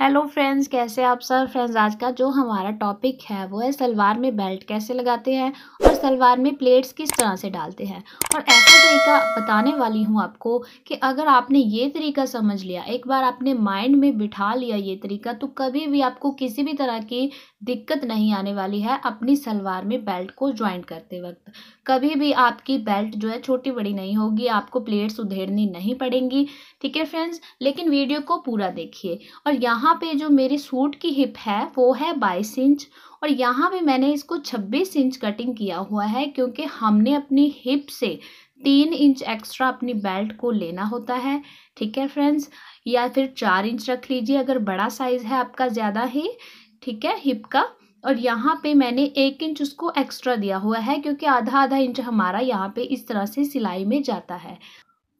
hello friends कैसे आप सब फ्रेंड्स आज का जो हमारा टॉपिक है वो है सलवार में बेल्ट कैसे लगाते हैं सलवार में प्लेट्स किस तरह से डालते हैं और ऐसा तरीका बताने वाली हूँ आपको कि अगर आपने ये तरीका समझ लिया एक बार आपने माइंड में बिठा लिया ये तरीका तो कभी भी आपको किसी भी तरह की दिक्कत नहीं आने वाली है अपनी सलवार में बेल्ट को ज्वाइन करते वक्त कभी भी आपकी बेल्ट जो है छोटी बड़ी नहीं होगी आपको प्लेट्स उधेड़नी नहीं पड़ेंगी ठीक है फ्रेंड्स लेकिन वीडियो को पूरा देखिए और यहाँ पर जो मेरे सूट की हिप है वो है बाईस इंच और यहाँ पे मैंने इसको 26 इंच कटिंग किया हुआ है क्योंकि हमने अपनी हिप से तीन इंच एक्स्ट्रा अपनी बेल्ट को लेना होता है ठीक है फ्रेंड्स या फिर चार इंच रख लीजिए अगर बड़ा साइज़ है आपका ज़्यादा ही ठीक है हिप का और यहाँ पे मैंने एक इंच उसको एक्स्ट्रा दिया हुआ है क्योंकि आधा आधा इंच हमारा यहाँ पे इस तरह से सिलाई में जाता है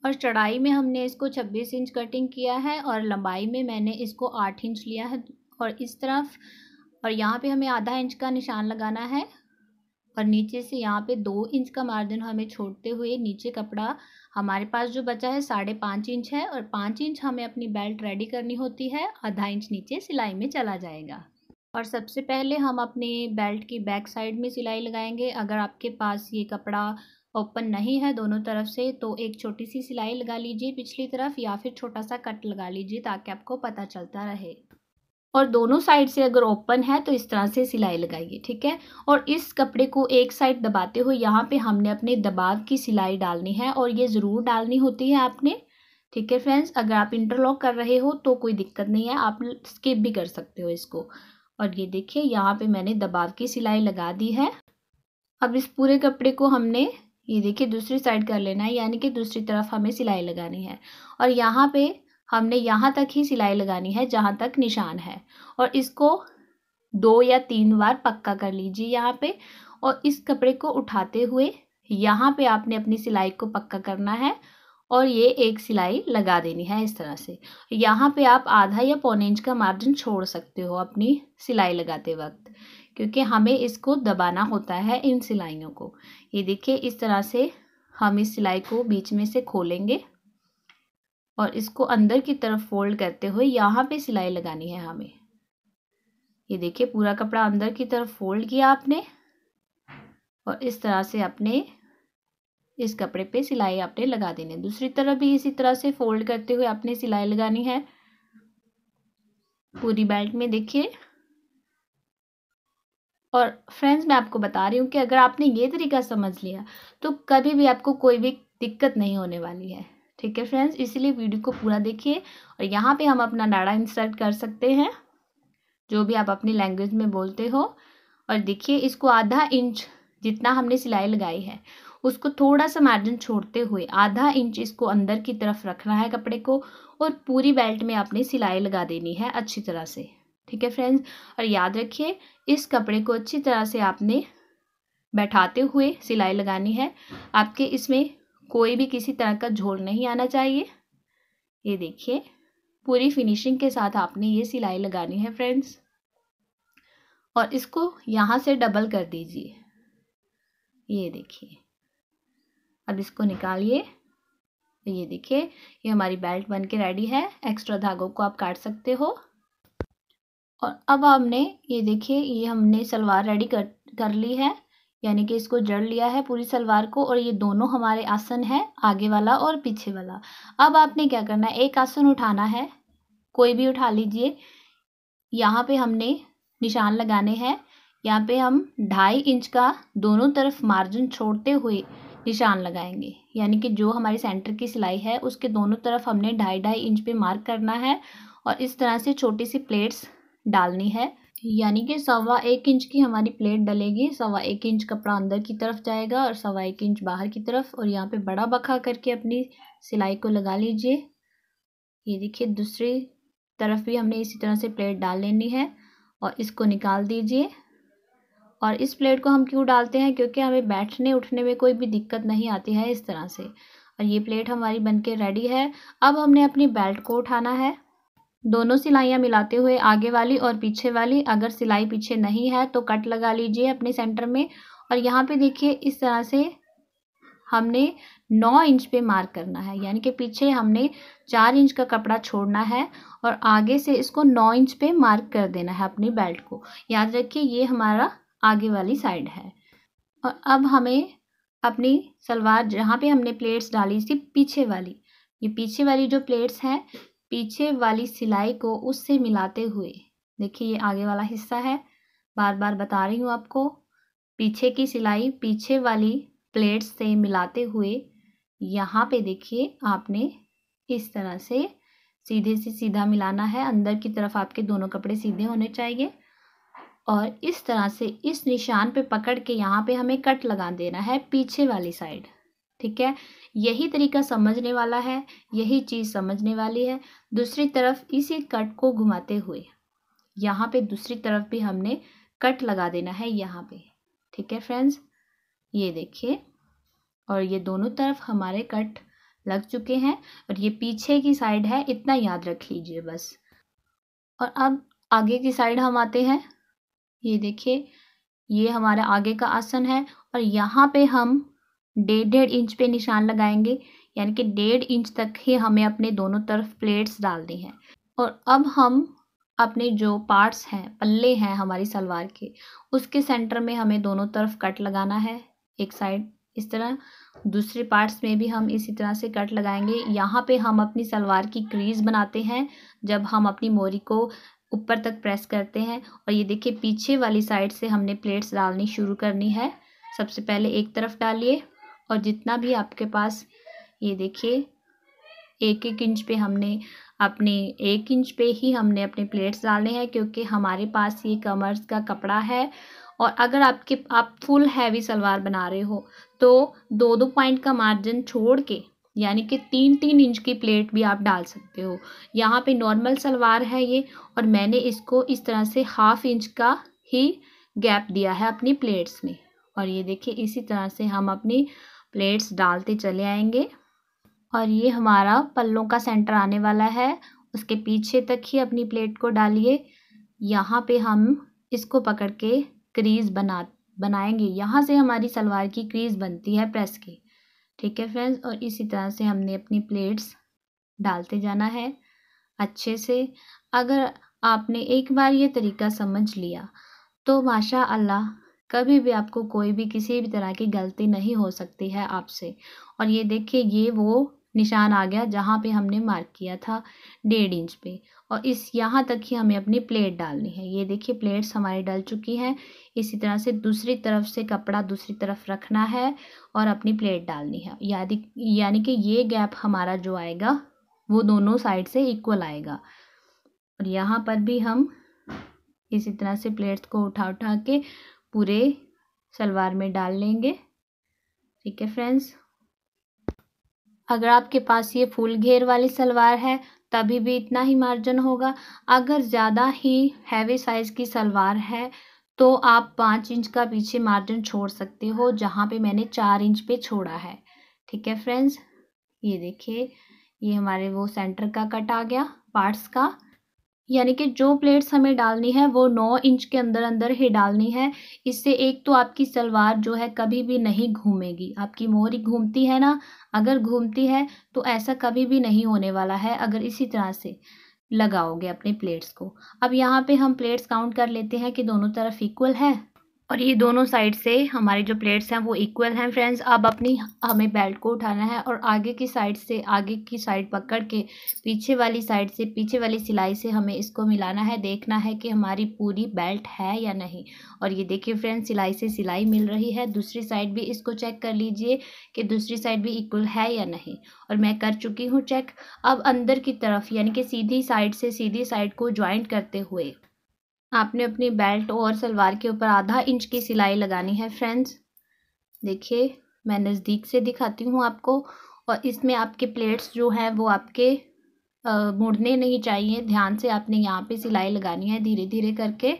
और चढ़ाई में हमने इसको 26 इंच कटिंग किया है और लंबाई में मैंने इसको 8 इंच लिया है और इस तरफ और यहाँ पे हमें आधा इंच का निशान लगाना है और नीचे से यहाँ पे दो इंच का मार्जिन हमें छोड़ते हुए नीचे कपड़ा हमारे पास जो बचा है साढ़े पाँच इंच है और पाँच इंच हमें अपनी बेल्ट रेडी करनी होती है आधा इंच नीचे सिलाई में चला जाएगा और सबसे पहले हम अपने बेल्ट की बैक साइड में सिलाई लगाएंगे अगर आपके पास ये कपड़ा ओपन नहीं है दोनों तरफ से तो एक छोटी सी सिलाई लगा लीजिए पिछली तरफ या फिर छोटा सा कट लगा लीजिए ताकि आपको पता चलता रहे और दोनों साइड से अगर ओपन है तो इस तरह से सिलाई लगाइए ठीक है और इस कपड़े को एक साइड दबाते हुए यहाँ पे हमने अपने दबाव की सिलाई डालनी है और ये ज़रूर डालनी होती है आपने ठीक है फ्रेंड्स अगर आप इंटरलॉक कर रहे हो तो कोई दिक्कत नहीं है आप स्किप भी कर सकते हो इसको और ये देखिए यहाँ पे मैंने दबाव की सिलाई लगा दी है अब इस पूरे कपड़े को हमने ये देखिए दूसरी साइड कर लेना है यानी कि दूसरी तरफ हमें सिलाई लगानी है और यहाँ पे हमने यहाँ तक ही सिलाई लगानी है जहाँ तक निशान है और इसको दो या तीन बार पक्का कर लीजिए यहाँ पे और इस कपड़े को उठाते हुए यहाँ पे आपने अपनी सिलाई को पक्का करना है और ये एक सिलाई लगा देनी है इस तरह से यहाँ पे आप आधा या पौने इंच का मार्जिन छोड़ सकते हो अपनी सिलाई लगाते वक्त क्योंकि हमें इसको दबाना होता है इन सिलाइयों को ये देखिए इस तरह से हम इस सिलाई को बीच में से खोलेंगे और इसको अंदर की तरफ फोल्ड करते हुए यहाँ पे सिलाई लगानी है हमें ये देखिए पूरा कपड़ा अंदर की तरफ फोल्ड किया आपने और इस तरह से आपने इस कपड़े पे सिलाई आपने लगा देनी है दूसरी तरफ भी इसी तरह से फोल्ड करते हुए आपने सिलाई लगानी है पूरी बेल्ट में देखिए और फ्रेंड्स मैं आपको बता रही हूँ कि अगर आपने ये तरीका समझ लिया तो कभी भी आपको कोई भी दिक्कत नहीं होने वाली है ठीक है फ्रेंड्स इसीलिए वीडियो को पूरा देखिए और यहाँ पे हम अपना डाटा इंसर्ट कर सकते हैं जो भी आप अपनी लैंग्वेज में बोलते हो और देखिए इसको आधा इंच जितना हमने सिलाई लगाई है उसको थोड़ा सा मार्जिन छोड़ते हुए आधा इंच इसको अंदर की तरफ रखना है कपड़े को और पूरी बेल्ट में आपने सिलाई लगा देनी है अच्छी तरह से ठीक है फ्रेंड्स और याद रखिए इस कपड़े को अच्छी तरह से आपने बैठाते हुए सिलाई लगानी है आपके इसमें कोई भी किसी तरह का झोल नहीं आना चाहिए ये देखिए पूरी फिनिशिंग के साथ आपने ये सिलाई लगानी है फ्रेंड्स और इसको यहाँ से डबल कर दीजिए ये देखिए अब इसको निकालिए ये देखिए ये हमारी बेल्ट बन के रेडी है एक्स्ट्रा धागों को आप काट सकते हो और अब हमने ये देखिए ये हमने सलवार रेडी कर कर ली है यानी कि इसको जड़ लिया है पूरी सलवार को और ये दोनों हमारे आसन है आगे वाला और पीछे वाला अब आपने क्या करना है एक आसन उठाना है कोई भी उठा लीजिए यहाँ पे हमने निशान लगाने हैं यहाँ पे हम ढाई इंच का दोनों तरफ मार्जिन छोड़ते हुए निशान लगाएंगे यानी कि जो हमारी सेंटर की सिलाई है उसके दोनों तरफ हमने ढाई ढाई इंच पे मार्क करना है और इस तरह से छोटी सी प्लेट्स डालनी है यानी कि सवा एक इंच की हमारी प्लेट डलेगी सवा एक इंच कपड़ा अंदर की तरफ जाएगा और सवा एक इंच बाहर की तरफ और यहाँ पे बड़ा बखा करके अपनी सिलाई को लगा लीजिए ये देखिए दूसरी तरफ भी हमने इसी तरह से प्लेट डाल लेनी है और इसको निकाल दीजिए और इस प्लेट को हम क्यों डालते हैं क्योंकि हमें बैठने उठने में कोई भी दिक्कत नहीं आती है इस तरह से और ये प्लेट हमारी बनके रेडी है अब हमने अपनी बेल्ट को उठाना है दोनों सिलाइयाँ मिलाते हुए आगे वाली और पीछे वाली अगर सिलाई पीछे नहीं है तो कट लगा लीजिए अपने सेंटर में और यहाँ पे देखिए इस तरह से हमने नौ इंच पे मार्क करना है यानी कि पीछे हमने चार इंच का कपड़ा छोड़ना है और आगे से इसको नौ इंच पे मार्क कर देना है अपनी बेल्ट को याद रखिए ये हमारा आगे वाली साइड है और अब हमें अपनी सलवार जहाँ पे हमने प्लेट्स डाली थी पीछे वाली ये पीछे वाली जो प्लेट्स हैं पीछे वाली सिलाई को उससे मिलाते हुए देखिए ये आगे वाला हिस्सा है बार बार बता रही हूँ आपको पीछे की सिलाई पीछे वाली प्लेट से मिलाते हुए यहाँ पे देखिए आपने इस तरह से सीधे से सीधा मिलाना है अंदर की तरफ आपके दोनों कपड़े सीधे होने चाहिए और इस तरह से इस निशान पे पकड़ के यहाँ पे हमें कट लगा देना है पीछे वाली साइड ठीक है यही तरीका समझने वाला है यही चीज़ समझने वाली है दूसरी तरफ इसी कट को घुमाते हुए यहाँ पे दूसरी तरफ भी हमने कट लगा देना है यहाँ पे ठीक है फ्रेंड्स ये देखिए और ये दोनों तरफ हमारे कट लग चुके हैं और ये पीछे की साइड है इतना याद रख लीजिए बस और अब आगे की साइड हम आते हैं ये देखिए ये हमारा आगे का आसन है और यहाँ पे हम डेढ़ डेढ़ इंच पे निशान लगाएंगे यानी कि डेढ़ इंच तक ही हमें अपने दोनों तरफ प्लेट्स डालनी है और अब हम अपने जो पार्ट्स हैं पल्ले हैं हमारी सलवार के उसके सेंटर में हमें दोनों तरफ कट लगाना है एक साइड इस तरह दूसरे पार्ट्स में भी हम इसी तरह से कट लगाएंगे यहाँ पे हम अपनी सलवार की क्रीज बनाते हैं जब हम अपनी मोरी को ऊपर तक प्रेस करते हैं और ये देखिए पीछे वाली साइड से हमने प्लेट्स डालनी शुरू करनी है सबसे पहले एक तरफ डालिए और जितना भी आपके पास ये देखिए एक एक इंच पे हमने अपने एक इंच पे ही हमने अपने प्लेट्स डालने हैं क्योंकि हमारे पास ये कमर्स का कपड़ा है और अगर आपके आप फुल हैवी सलवार बना रहे हो तो दो दो पॉइंट का मार्जिन छोड़ के यानी कि तीन तीन इंच की प्लेट भी आप डाल सकते हो यहाँ पे नॉर्मल सलवार है ये और मैंने इसको इस तरह से हाफ इंच का ही गैप दिया है अपनी प्लेट्स में और ये देखिए इसी तरह से हम अपनी प्लेट्स डालते चले आएंगे और ये हमारा पल्लों का सेंटर आने वाला है उसके पीछे तक ही अपनी प्लेट को डालिए यहाँ पे हम इसको पकड़ के क्रीज बना बनाएंगे यहाँ से हमारी सलवार की क्रीज बनती है प्रेस की ठीक है फ्रेंड्स और इसी तरह से हमने अपनी प्लेट्स डालते जाना है अच्छे से अगर आपने एक बार ये तरीका समझ लिया तो माशा अल्लाह कभी भी आपको कोई भी किसी भी तरह की गलती नहीं हो सकती है आपसे और ये देखिए ये वो निशान आ गया जहाँ पे हमने मार्क किया था डेढ़ इंच पे और इस यहाँ तक ही हमें अपनी प्लेट डालनी है ये देखिए प्लेट्स हमारी डल चुकी हैं इसी तरह से दूसरी तरफ से कपड़ा दूसरी तरफ रखना है और अपनी प्लेट डालनी है यानी यानी कि ये गैप हमारा जो आएगा वो दोनों साइड से इक्वल आएगा और यहाँ पर भी हम इसी तरह से प्लेट्स को उठा उठा के पूरे सलवार में डाल लेंगे ठीक है फ्रेंड्स अगर आपके पास ये फुल घेर वाली सलवार है तभी भी इतना ही मार्जिन होगा अगर ज़्यादा ही हैवी साइज़ की सलवार है तो आप पाँच इंच का पीछे मार्जिन छोड़ सकते हो जहाँ पे मैंने चार इंच पे छोड़ा है ठीक है फ्रेंड्स ये देखिए ये हमारे वो सेंटर का कट आ गया पार्ट्स का यानी कि जो प्लेट्स हमें डालनी है वो नौ इंच के अंदर अंदर ही डालनी है इससे एक तो आपकी सलवार जो है कभी भी नहीं घूमेगी आपकी मोहरी घूमती है ना अगर घूमती है तो ऐसा कभी भी नहीं होने वाला है अगर इसी तरह से लगाओगे अपने प्लेट्स को अब यहाँ पे हम प्लेट्स काउंट कर लेते हैं कि दोनों तरफ इक्वल है और ये दोनों साइड से हमारे जो प्लेट्स हैं वो इक्वल हैं फ्रेंड्स अब अपनी हमें बेल्ट को उठाना है और आगे की साइड से आगे की साइड पकड़ के पीछे वाली साइड से पीछे वाली सिलाई से हमें इसको मिलाना है देखना है कि हमारी पूरी बेल्ट है या नहीं और ये देखिए फ्रेंड्स सिलाई से सिलाई मिल रही है दूसरी साइड भी इसको चेक कर लीजिए कि दूसरी साइड भी इक्वल है या नहीं और मैं कर चुकी हूँ चेक अब अंदर की तरफ यानी कि सीधी साइड से सीधी साइड को ज्वाइंट करते हुए आपने अपनी बेल्ट और सलवार के ऊपर आधा इंच की सिलाई लगानी है फ्रेंड्स देखिए मैं नज़दीक से दिखाती हूँ आपको और इसमें आपके प्लेट्स जो हैं वो आपके मुड़ने नहीं चाहिए ध्यान से आपने यहाँ पे सिलाई लगानी है धीरे धीरे करके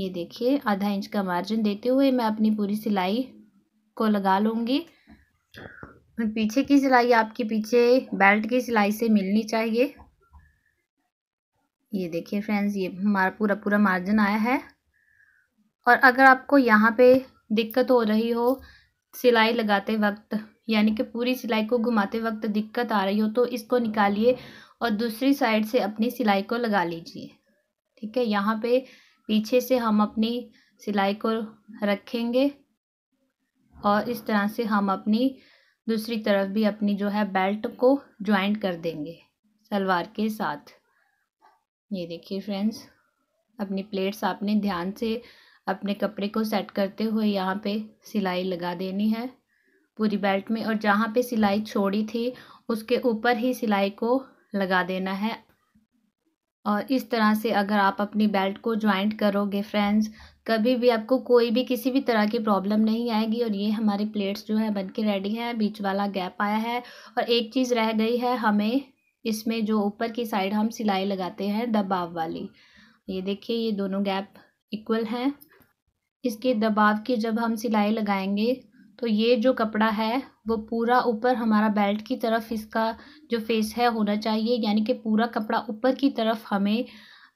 ये देखिए आधा इंच का मार्जिन देते हुए मैं अपनी पूरी सिलाई को लगा लूँगी पीछे की सिलाई आपके पीछे बेल्ट की सिलाई से मिलनी चाहिए ये देखिए फ्रेंड्स ये हमारा पूरा पूरा मार्जिन आया है और अगर आपको यहाँ पे दिक्कत हो रही हो सिलाई लगाते वक्त यानी कि पूरी सिलाई को घुमाते वक्त दिक्कत आ रही हो तो इसको निकालिए और दूसरी साइड से अपनी सिलाई को लगा लीजिए ठीक है यहाँ पे पीछे से हम अपनी सिलाई को रखेंगे और इस तरह से हम अपनी दूसरी तरफ भी अपनी जो है बेल्ट को ज्वाइंट कर देंगे सलवार के साथ ये देखिए फ्रेंड्स अपनी प्लेट्स आपने ध्यान से अपने कपड़े को सेट करते हुए यहाँ पे सिलाई लगा देनी है पूरी बेल्ट में और जहाँ पे सिलाई छोड़ी थी उसके ऊपर ही सिलाई को लगा देना है और इस तरह से अगर आप अपनी बेल्ट को ज्वाइंट करोगे फ्रेंड्स कभी भी आपको कोई भी किसी भी तरह की प्रॉब्लम नहीं आएगी और ये हमारी प्लेट्स जो है बन के रेडी हैं बीच वाला गैप आया है और एक चीज़ रह गई है हमें इसमें जो ऊपर की साइड हम सिलाई लगाते हैं दबाव वाली ये देखिए ये दोनों गैप इक्वल हैं इसके दबाव की जब हम सिलाई लगाएंगे तो ये जो कपड़ा है वो पूरा ऊपर हमारा बेल्ट की तरफ इसका जो फेस है होना चाहिए यानी कि पूरा कपड़ा ऊपर की तरफ हमें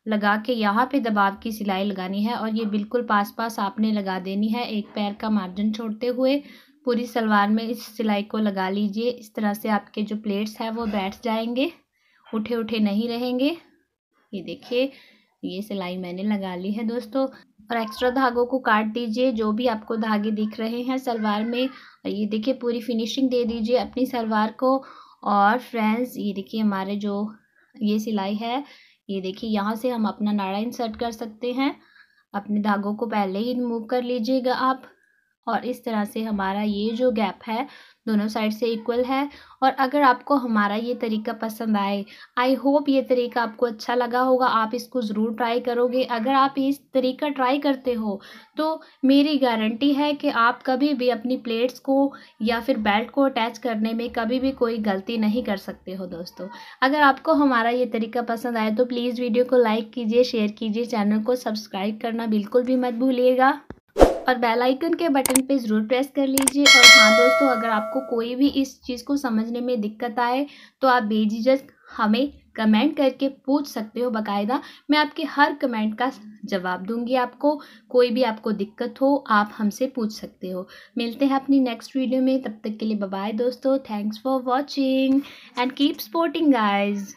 लगा के यहाँ पे दबाव की सिलाई लगानी है और ये बिल्कुल पास पास आपने लगा देनी है एक पैर का मार्जिन छोड़ते हुए पूरी सलवार में इस सिलाई को लगा लीजिए इस तरह से आपके जो प्लेट्स हैं वो बैठ जाएंगे उठे उठे नहीं रहेंगे ये देखिए ये सिलाई मैंने लगा ली है दोस्तों और एक्स्ट्रा धागों को काट दीजिए जो भी आपको धागे दिख रहे हैं सलवार में और ये देखिए पूरी फिनिशिंग दे दीजिए अपनी सलवार को और फ्रेंड्स ये देखिए हमारे जो ये सिलाई है ये देखिए यहाँ से हम अपना नाड़ा इंसर्ट कर सकते हैं अपने धागों को पहले ही रिमूव कर लीजिएगा आप और इस तरह से हमारा ये जो गैप है दोनों साइड से इक्वल है और अगर आपको हमारा ये तरीका पसंद आए आई होप ये तरीका आपको अच्छा लगा होगा आप इसको ज़रूर ट्राई करोगे अगर आप इस तरीका ट्राई करते हो तो मेरी गारंटी है कि आप कभी भी अपनी प्लेट्स को या फिर बेल्ट को अटैच करने में कभी भी कोई गलती नहीं कर सकते हो दोस्तों अगर आपको हमारा ये तरीका पसंद आए तो प्लीज़ वीडियो को लाइक कीजिए शेयर कीजिए चैनल को सब्सक्राइब करना बिल्कुल भी मत भूलिएगा और बेल आइकन के बटन पे ज़रूर प्रेस कर लीजिए और हाँ दोस्तों अगर आपको कोई भी इस चीज़ को समझने में दिक्कत आए तो आप बेझिझक हमें कमेंट करके पूछ सकते हो बकायदा मैं आपके हर कमेंट का जवाब दूंगी आपको कोई भी आपको दिक्कत हो आप हमसे पूछ सकते हो मिलते हैं अपनी नेक्स्ट वीडियो में तब तक के लिए बाय दोस्तों thanks for watching and keep supporting guys